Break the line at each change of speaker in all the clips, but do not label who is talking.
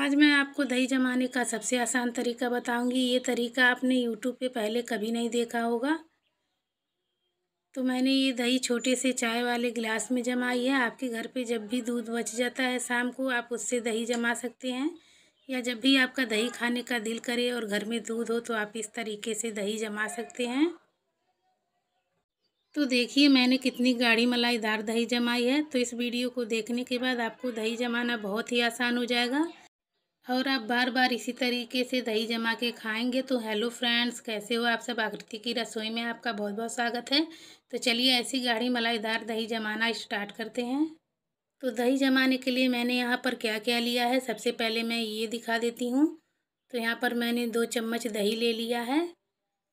आज मैं आपको दही जमाने का सबसे आसान तरीका बताऊंगी ये तरीका आपने यूट्यूब पे पहले कभी नहीं देखा होगा तो मैंने ये दही छोटे से चाय वाले गिलास में जमाई है आपके घर पे जब भी दूध बच जाता है शाम को आप उससे दही जमा सकते हैं या जब भी आपका दही खाने का दिल करे और घर में दूध हो तो आप इस तरीके से दही जमा सकते हैं तो देखिए मैंने कितनी गाढ़ी मलाईदार दही जमाई है तो इस वीडियो को देखने के बाद आपको दही जमाना बहुत ही आसान हो जाएगा और आप बार बार इसी तरीके से दही जमा के खाएंगे तो हेलो फ्रेंड्स कैसे हो आप सब आकृति की रसोई में आपका बहुत बहुत स्वागत है तो चलिए ऐसी गाढ़ी मलाईदार दही जमाना स्टार्ट करते हैं तो दही जमाने के लिए मैंने यहाँ पर क्या क्या लिया है सबसे पहले मैं ये दिखा देती हूँ तो यहाँ पर मैंने दो चम्मच दही ले लिया है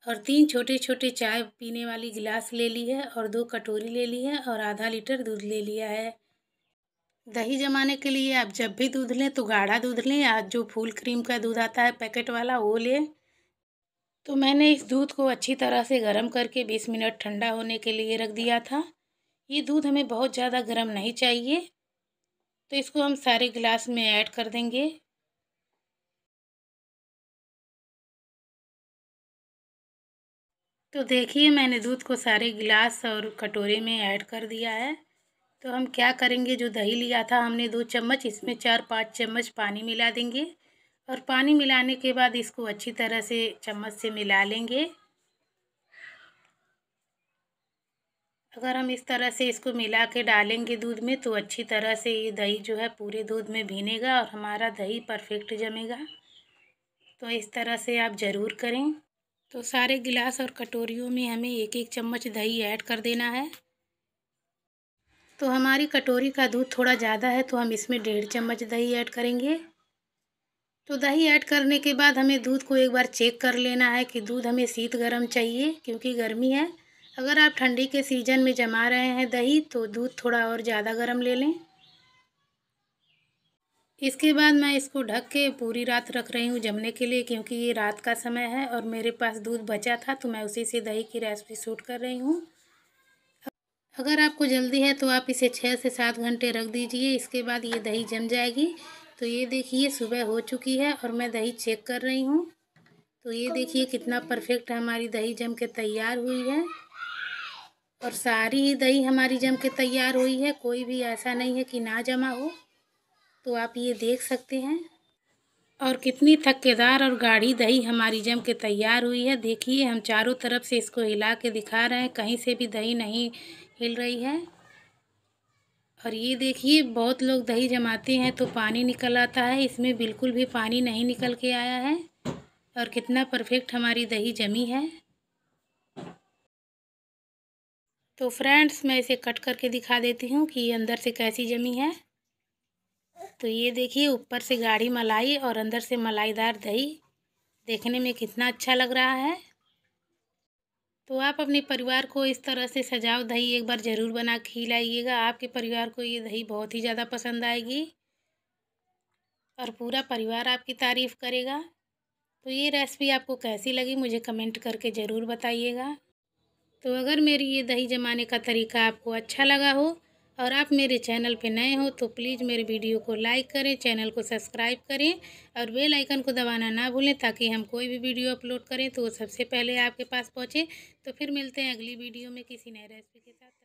और तीन छोटे छोटे चाय पीने वाली गिलास ले ली है और दो कटोरी ले ली है और आधा लीटर दूध ले लिया है दही जमाने के लिए आप जब भी दूध लें तो गाढ़ा दूध लें या जो फुल क्रीम का दूध आता है पैकेट वाला वो लें तो मैंने इस दूध को अच्छी तरह से गर्म करके बीस मिनट ठंडा होने के लिए रख दिया था ये दूध हमें बहुत ज़्यादा गर्म नहीं चाहिए तो इसको हम सारे गिलास में ऐड कर देंगे तो देखिए मैंने दूध को सारे गिलास और कटोरे में ऐड कर दिया है तो हम क्या करेंगे जो दही लिया था हमने दो चम्मच इसमें चार पाँच चम्मच पानी मिला देंगे और पानी मिलाने के बाद इसको अच्छी तरह से चम्मच से मिला लेंगे अगर हम इस तरह से इसको मिला के डालेंगे दूध में तो अच्छी तरह से ये दही जो है पूरे दूध में भीनेगा और हमारा दही परफेक्ट जमेगा तो इस तरह से आप ज़रूर करें तो सारे गिलास और कटोरियों में हमें एक एक चम्मच दही ऐड कर देना है तो हमारी कटोरी का दूध थोड़ा ज़्यादा है तो हम इसमें डेढ़ चम्मच दही ऐड करेंगे तो दही ऐड करने के बाद हमें दूध को एक बार चेक कर लेना है कि दूध हमें शीत गर्म चाहिए क्योंकि गर्मी है अगर आप ठंडी के सीज़न में जमा रहे हैं दही तो दूध थोड़ा और ज़्यादा गर्म ले लें इसके बाद मैं इसको ढक के पूरी रात रख रही हूँ जमने के लिए क्योंकि ये रात का समय है और मेरे पास दूध बचा था तो मैं उसी से दही की रेसिपी सूट कर रही हूँ अगर आपको जल्दी है तो आप इसे छः से सात घंटे रख दीजिए इसके बाद ये दही जम जाएगी तो ये देखिए सुबह हो चुकी है और मैं दही चेक कर रही हूँ तो ये देखिए कितना परफेक्ट हमारी दही जम के तैयार हुई है और सारी ही दही हमारी जम के तैयार हुई है कोई भी ऐसा नहीं है कि ना जमा हो तो आप ये देख सकते हैं और कितनी थक्केदार और गाढ़ी दही हमारी जम के तैयार हुई है देखिए हम चारों तरफ से इसको हिला के दिखा रहे हैं कहीं से भी दही नहीं हिल रही है और ये देखिए बहुत लोग दही जमाते हैं तो पानी निकल आता है इसमें बिल्कुल भी पानी नहीं निकल के आया है और कितना परफेक्ट हमारी दही जमी है तो फ्रेंड्स मैं इसे कट करके दिखा देती हूँ कि अंदर से कैसी जमी है तो ये देखिए ऊपर से गाढ़ी मलाई और अंदर से मलाईदार दही देखने में कितना अच्छा लग रहा है तो आप अपने परिवार को इस तरह से सजाव दही एक बार ज़रूर बना खिलाइएगा आपके परिवार को ये दही बहुत ही ज़्यादा पसंद आएगी और पूरा परिवार आपकी तारीफ़ करेगा तो ये रेसिपी आपको कैसी लगी मुझे कमेंट करके ज़रूर बताइएगा तो अगर मेरी ये दही जमाने का तरीका आपको अच्छा लगा हो और आप मेरे चैनल पर नए हो तो प्लीज़ मेरे वीडियो को लाइक करें चैनल को सब्सक्राइब करें और बेल आइकन को दबाना ना भूलें ताकि हम कोई भी वीडियो अपलोड करें तो वो सबसे पहले आपके पास पहुँचे तो फिर मिलते हैं अगली वीडियो में किसी नए रेसिपी के साथ